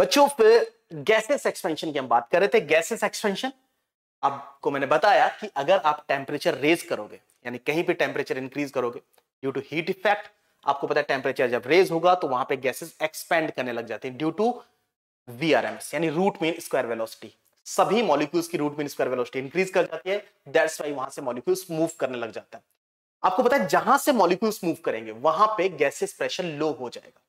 बच्चों फिर gases expansion की हम बात कर रहे थे गैसेस एक्सपेंशन आपको मैंने बताया कि अगर आप टेम्परेचर रेज करोगे यानी कहीं पे टेम्परेचर इंक्रीज करोगे ड्यू टू हीट इफेक्ट आपको पता है टेम्परेचर जब रेज होगा तो वहां पे गैसेस एक्सपेंड करने लग जाते हैं ड्यू टू वीआरएमएस यानी रूट मीन स्क्वायर वेलोसिटी सभी मॉलिक्यूल्स की root mean square velocity increase कर जाती है दैट्स वाई वहां से मॉलिक्यूल्स मूव करने लग जाता है आपको पता है जहां से मॉलिक्यूल्स मूव करेंगे वहां पे गैसेस प्रेशर लो हो जाएगा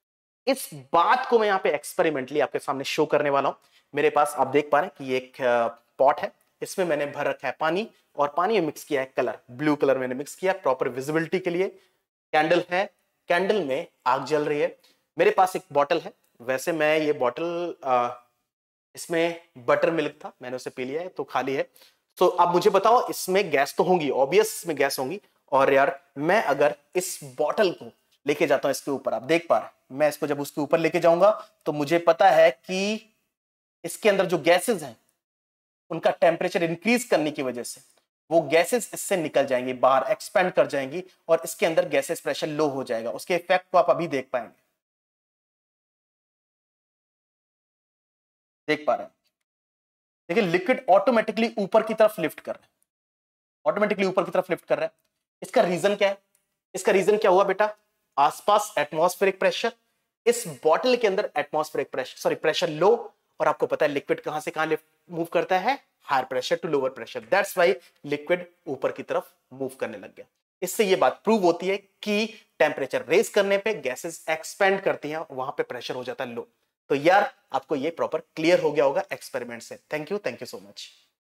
इस बात को मैं यहाँ पे एक्सपेरिमेंटली आपके सामने शो करने वाला हूँ मेरे पास आप देख पा रहे हैं कि ये एक पॉट है इसमें मैंने भर रखा है पानी और पानी में मिक्स किया है कलर ब्लू कलर मैंने मिक्स किया प्रॉपर विजिबिलिटी के लिए कैंडल है कैंडल में आग जल रही है मेरे पास एक बॉटल है वैसे मैं ये बॉटल इसमें बटर मिल्क था मैंने उसे पी लिया है तो खाली है तो आप मुझे बताओ इसमें गैस तो होंगी ऑब्वियस इसमें गैस होंगी और यार मैं अगर इस बॉटल को लेके जाता हूं इसके ऊपर आप देख पा रहे हैं मैं इसको जब उसके ऊपर लेके जाऊंगा तो मुझे पता है कि इसके अंदर जो गैसेज हैं उनका टेम्परेचर इंक्रीज करने की वजह से वो गैसेस इससे निकल जाएंगे बाहर एक्सपेंड कर जाएंगी और इसके अंदर गैसेस प्रेशर लो हो जाएगा उसके इफेक्ट को आप अभी देख पाएंगे देख पा रहे हैं देखिए लिक्विड ऑटोमेटिकली ऊपर की तरफ लिफ्ट कर रहे हैं ऑटोमेटिकली ऊपर की तरफ लिफ्ट कर रहा है इसका रीजन क्या है इसका रीजन क्या हुआ बेटा आसपास एटमॉस्फेरिक प्रेशर इस बॉटल के अंदर atmospheric pressure sorry pressure low और आपको पता है लिक्विड कहां से कहां मूव करता है higher pressure to lower pressure that's why liquid ऊपर की तरफ मूव करने लग गया इससे ये बात प्रूव होती है कि टेम्परेचर रेज करने पे गैसेस एक्सपेंड करती हैं वहां पे प्रेशर हो जाता है लो तो यार आपको ये प्रॉपर क्लियर हो गया होगा एक्सपेरिमेंट से thank you thank you so much